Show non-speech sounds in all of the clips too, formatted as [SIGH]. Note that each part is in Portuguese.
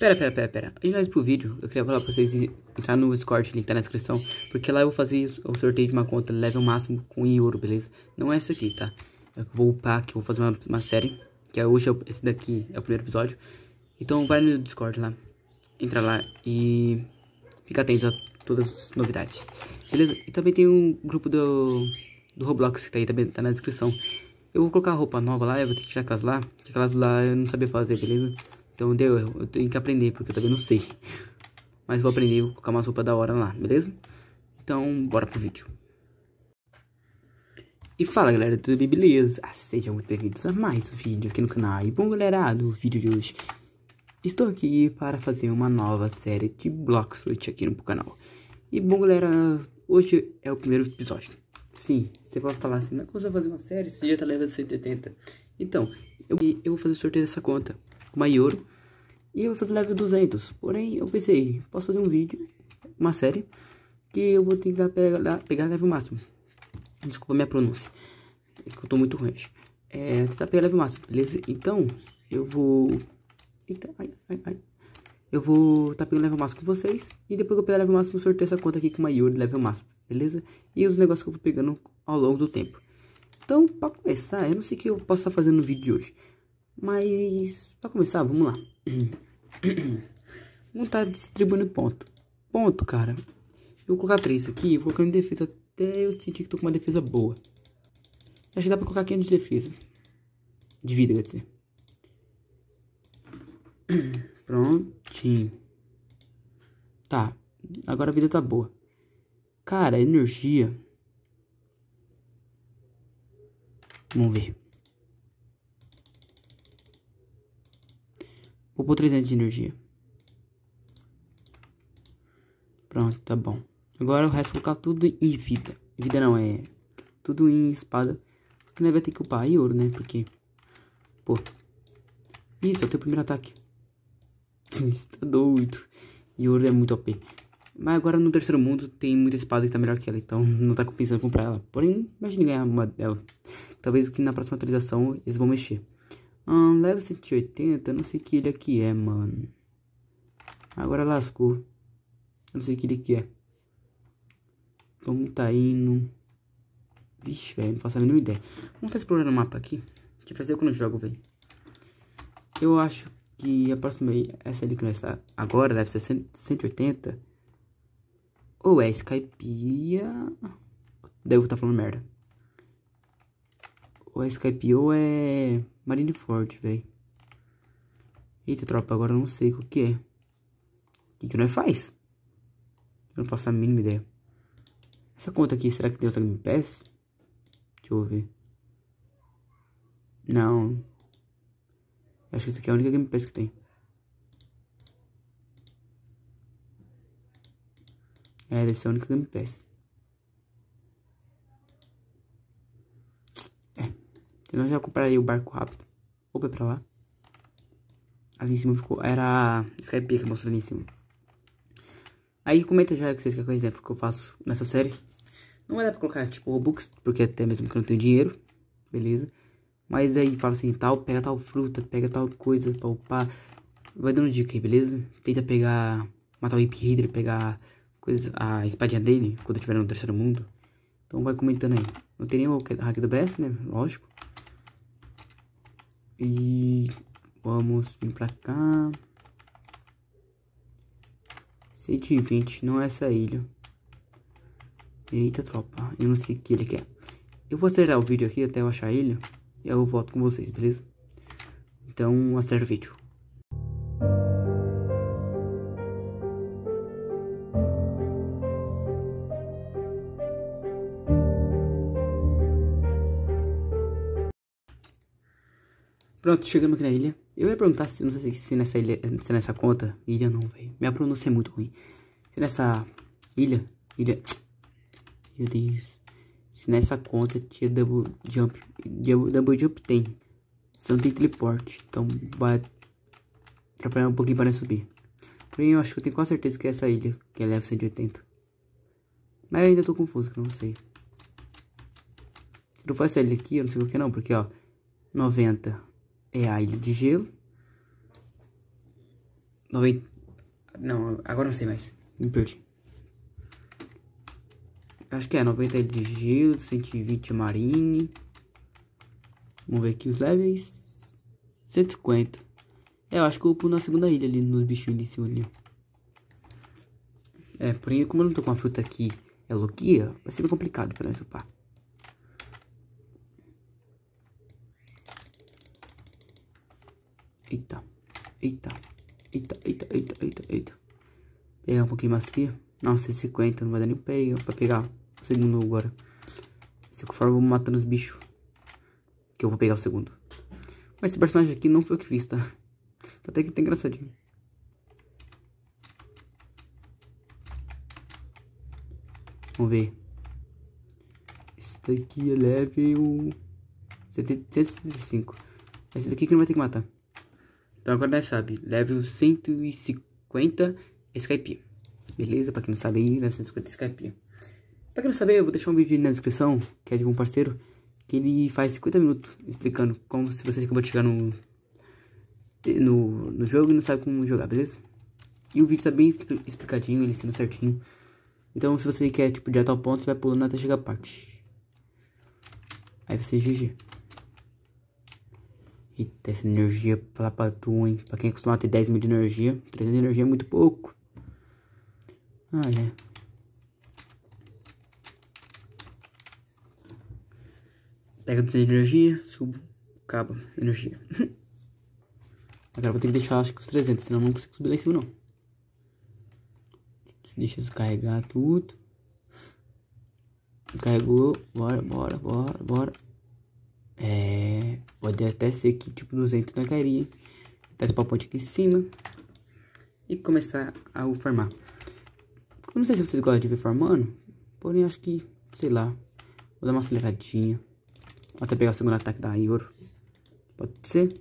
Pera, pera, pera, pera. Antes de ir pro vídeo, eu queria falar pra vocês entrar no Discord, link tá na descrição. Porque lá eu vou fazer o sorteio de uma conta level máximo com ouro, beleza? Não é essa aqui, tá? Eu vou upar, que eu vou fazer uma, uma série. Que é hoje, é esse daqui é o primeiro episódio. Então vai no Discord lá. Entra lá e fica atento a todas as novidades. Beleza? E também tem um grupo do, do Roblox que tá aí, também tá na descrição. Eu vou colocar roupa nova lá, eu vou ter que tirar aquelas lá. Aquelas lá eu não sabia fazer, beleza? Então deu, eu tenho que aprender, porque eu também não sei. Mas vou aprender, vou colocar uma roupa da hora lá, beleza? Então, bora pro vídeo. E fala galera, tudo bem? Beleza? Ah, sejam muito bem-vindos a mais um vídeo aqui no canal. E bom galera, no vídeo de hoje estou aqui para fazer uma nova série de blocksuit aqui no canal. E bom galera, hoje é o primeiro episódio. Sim, você vai falar assim, mas como você vai fazer uma série? Você já tá levando 180. Então, eu, eu vou fazer o sorteio dessa conta maior e eu vou fazer level 200. Porém, eu pensei, posso fazer um vídeo, uma série, que eu vou tentar pegar, pegar level máximo. Desculpa minha pronúncia, é que eu tô muito ruim. É, tentar pegar level máximo, beleza? Então, eu vou... Eita, ai, ai, ai. Eu vou estar tá pegando level máximo com vocês. E depois que eu pegar level máximo, eu sorteio essa conta aqui com uma Yuri level máximo, beleza? E os negócios que eu vou pegando ao longo do tempo. Então, para começar, eu não sei o que eu posso estar fazendo no vídeo de hoje. Mas, pra começar, vamos lá. montar tá distribuindo ponto. Ponto, cara. Eu vou colocar três aqui, vou colocar em defesa até eu sentir que tô com uma defesa boa. Acho que dá pra colocar 500 é de defesa. De vida, quer dizer. Prontinho. Tá. Agora a vida tá boa. Cara, energia. Vamos ver. Vou pôr 300 de energia. Pronto, tá bom. Agora o resto vou colocar tudo em vida. Vida não, é tudo em espada. Porque nós vai ter que upar e ouro, né? Porque, pô. Isso, é o teu primeiro ataque. [LAUGHS] tá doido. E ouro é muito OP. Mas agora no terceiro mundo tem muita espada que tá melhor que ela. Então [LAUGHS] não tá compensando comprar ela. Porém, imagine ganhar uma dela. Talvez que na próxima atualização eles vão mexer level 180, não sei que ilha que é, mano. Agora lascou. Eu não sei que ilha que é. Vamos tá indo. Vixe, velho, não faço a mínima ideia. Vamos tá explorando o mapa aqui. Que fazer quando eu jogo, velho. Eu acho que a próxima, essa ali que nós tá agora, deve ser 180. Ou é Skypeia... Devo estar tá falando merda. Ou é Skype ou é... Marineford, velho. Eita, tropa, agora eu não sei o que é. O que, que nós faz? Eu não faço a mínima ideia. Essa conta aqui, será que tem outra Game Pass? Deixa eu ver. Não. Acho que essa aqui é a única Game Pass que tem. É, deve ser é a única Game Pass. Então eu já comprei o barco rápido. Opa, é pra lá. Ali em cima ficou. Era Skype que mostrou ali em cima. Aí comenta já o que vocês querem que eu exemplo que eu faço nessa série. Não vai dar pra colocar tipo Robux, porque até mesmo que eu não tenho dinheiro. Beleza. Mas aí fala assim, tal, pega tal fruta, pega tal coisa pra upar. Vai dando dica aí, beleza? Tenta pegar. Matar o Hip Hydra, pegar coisa, a espadinha dele quando estiver no terceiro mundo. Então vai comentando aí. Não tem nenhum hack do BS, né? Lógico. E vamos vir pra cá. 120, não é essa ilha. Eita, tropa. Eu não sei o que ele quer. Eu vou acelerar o vídeo aqui até eu achar a ilha. E eu volto com vocês, beleza? Então, acelera o vídeo. Pronto, chegamos aqui na ilha. Eu ia perguntar se, não sei se nessa ilha, se nessa conta, ilha não, velho. Minha pronúncia é muito ruim. Se nessa ilha, ilha, [TSK] meu Deus. Se nessa conta tinha double jump, double jump tem. Só não tem teleporte, então vai atrapalhar um pouquinho para subir. Porém, eu acho que eu tenho com certeza que é essa ilha, que é level 180. Mas eu ainda tô confuso, que eu não sei. Se não for essa ilha aqui, eu não sei o que é não, porque ó, 90, é a Ilha de Gelo. 90? Não, agora não sei mais. Me perdi. Acho que é 90 Ilha de Gelo, 120 Marine. Vamos ver aqui os levels. 150. É, eu acho que eu pulo na segunda ilha ali, nos bichinhos de cima ali. É, porém, como eu não tô com a fruta aqui, é Logia, vai ser complicado pra nós upar. Eita, eita, eita, eita, eita, eita, eita. Pegar um pouquinho mais aqui. Não, 150, é não vai dar nem pra pegar o segundo agora. Se conforme eu vou matando os bichos. Que eu vou pegar o segundo. Mas esse personagem aqui não foi o que fiz, tá? Tá até que tá engraçadinho. Vamos ver. Esse daqui é level 75. Esse daqui que não vai ter que matar. Então agora nós sabe, level 150 Skype. Beleza? Pra quem não sabe aí, level 150 Skype. Pra quem não sabe, eu vou deixar um vídeo na descrição, que é de um parceiro, que ele faz 50 minutos explicando como se você acabou de chegar no, no, no jogo e não sabe como jogar, beleza? E o vídeo tá bem explicadinho, ele sendo certinho. Então se você quer tipo de tal ponto, você vai pulando até chegar a parte. Aí você GG. E essa energia pra, pra tu, hein? Pra quem é acostumado a ter 10 mil de energia, 300 de energia é muito pouco. Ah, é. Pega 200 de energia, subo, acaba, energia. [LAUGHS] Agora vou ter que deixar, acho que os 300, senão não consigo subir lá em cima, não. Deixa eu descarregar tudo. Carregou, bora, bora, bora, bora. É, pode até ser que tipo 200 não cairia. Tá esse palpite aqui em cima. E começar a o formar. Não sei se vocês gostam de ver formando. Porém, acho que, sei lá. Vou dar uma aceleradinha. Até pegar o segundo ataque da Ioro. Pode ser?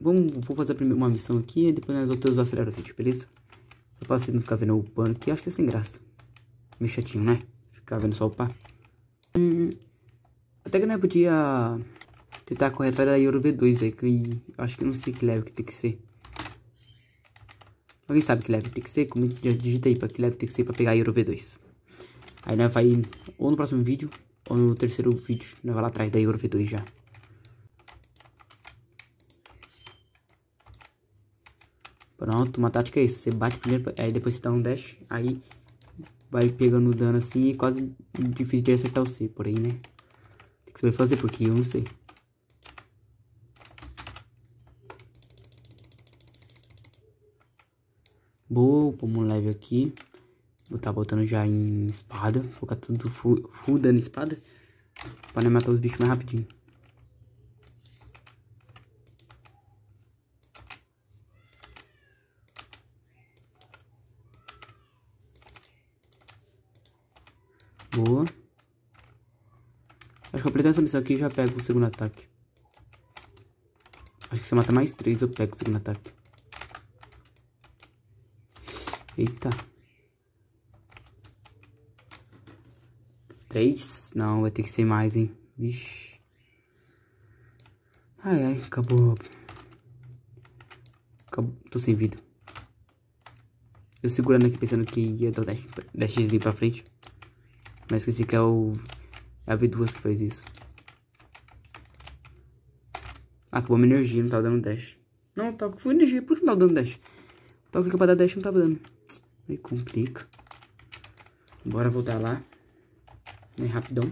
Vamos, vou fazer primeiro uma missão aqui e depois nas outras eu acelero o vídeo, beleza? Só pra vocês não ficar vendo o pano aqui, acho que é sem graça. Meio chatinho, né? Ficar vendo só o pá até que não podia é tentar correr atrás da Euro B2, velho. Que eu acho que não sei que level que tem que ser. Alguém sabe que level tem que ser? Comente, é digita aí pra que level tem que ser pra pegar a Euro B2. Aí né, vai ou no próximo vídeo ou no terceiro vídeo. Né, vai lá atrás da Euro V2 já. Pronto, uma tática é isso. Você bate primeiro, aí depois você dá um dash, aí vai pegando dano assim e é quase difícil de acertar o C por aí, né? que você vai fazer, porque eu não sei. Boa, pôr um leve aqui. Vou estar tá botando já em espada. Focar tudo full, full dando espada. Pra matar os bichos mais rapidinho. Boa completar essa missão aqui e já pego o segundo ataque. Acho que se eu matar mais três, eu pego o segundo ataque. Eita. Três? Não, vai ter que ser mais, hein. Vixe. Ai, ai, acabou. acabou. Tô sem vida. Eu segurando aqui, pensando que ia dar o dash, dashzinho pra frente. Mas esqueci que é o é vi duas que fez isso. Acabou ah, minha energia, não tava dando dash. Não, tava tá com energia, por que não tava dando dash? Tava tá clicando pra dar dash, não tava dando. Aí complica. Bora voltar lá. Né, rapidão.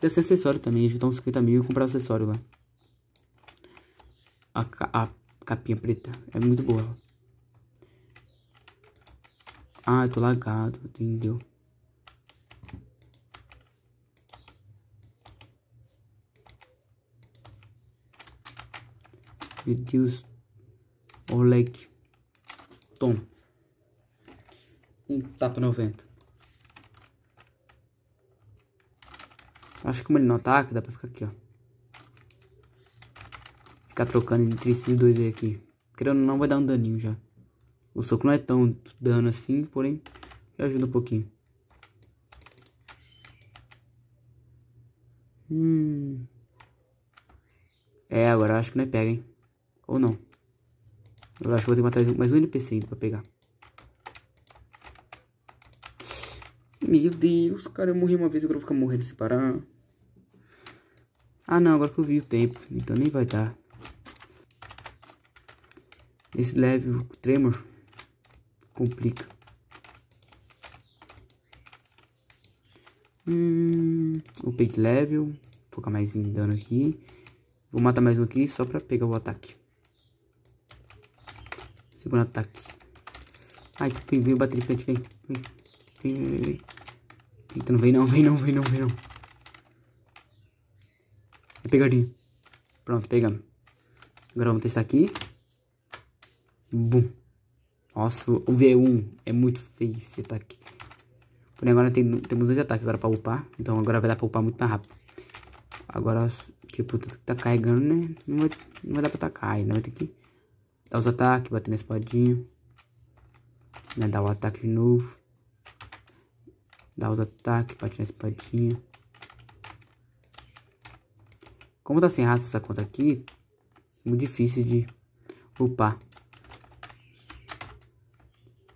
Tem esse acessório também, juntar uns 50 mil e comprar o acessório lá. A, ca a capinha preta, é muito boa. Ah, eu tô lagado, entendeu? reduce or tom. Um tapa 90. Acho que como ele não ataca, dá pra ficar aqui, ó. Ficar trocando entre esses dois aí aqui. Querendo ou não, vai dar um daninho já. O soco não é tão dano assim, porém, ajuda um pouquinho. Hum. É, agora acho que não é pega, hein. Ou não. Eu acho que vou ter que matar mais um NPC ainda pra pegar. Meu Deus, cara, eu morri uma vez, agora eu vou ficar morrendo se parar. Ah, não, agora que eu vi o tempo, então nem vai dar. Esse level tremor complica. Hum, o page level, vou focar mais em dano aqui. Vou matar mais um aqui só pra pegar o ataque. Segundo ataque. Ai, tu vem, vem o batricante, vem. Vem, vem, vem, vem. Eita, não vem não, vem não, vem não, vem não. É pegadinho. Pronto, pegamos. Agora vamos testar aqui. Bum. Nossa, o V1 é muito feio esse ataque. Porém, agora tem, temos dois ataques agora pra upar. Então agora vai dar pra upar muito mais rápido. Agora, tipo, tudo que tá carregando, né? Não vai, não vai dar pra tacar. Ainda vai ter que Dá os ataques, bater na espadinha. Né? Dá o ataque de novo. Dá os ataques, bate na espadinha. Como tá sem raça essa conta aqui, é muito difícil de upar.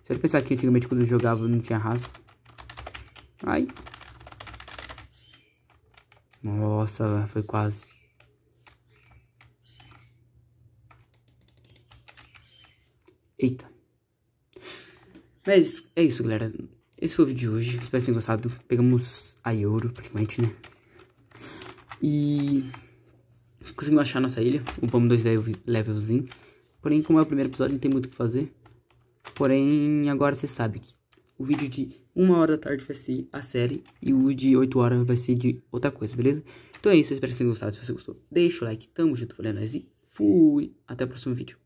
Se eu pensar que antigamente quando eu jogava não tinha raça. Ai. Nossa, foi quase. Eita. Mas é isso, galera. Esse foi o vídeo de hoje. Espero que tenham gostado. Pegamos a Yoro, praticamente, né? E... Conseguimos achar nossa ilha. Upamos dois levelzinho. Porém, como é o primeiro episódio, não tem muito o que fazer. Porém, agora você sabe que o vídeo de uma hora da tarde vai ser a série e o de 8 horas vai ser de outra coisa, beleza? Então é isso, espero que vocês tenham gostado. Se você gostou, deixa o like, tamo junto, valeu, é nós e fui. Até o próximo vídeo.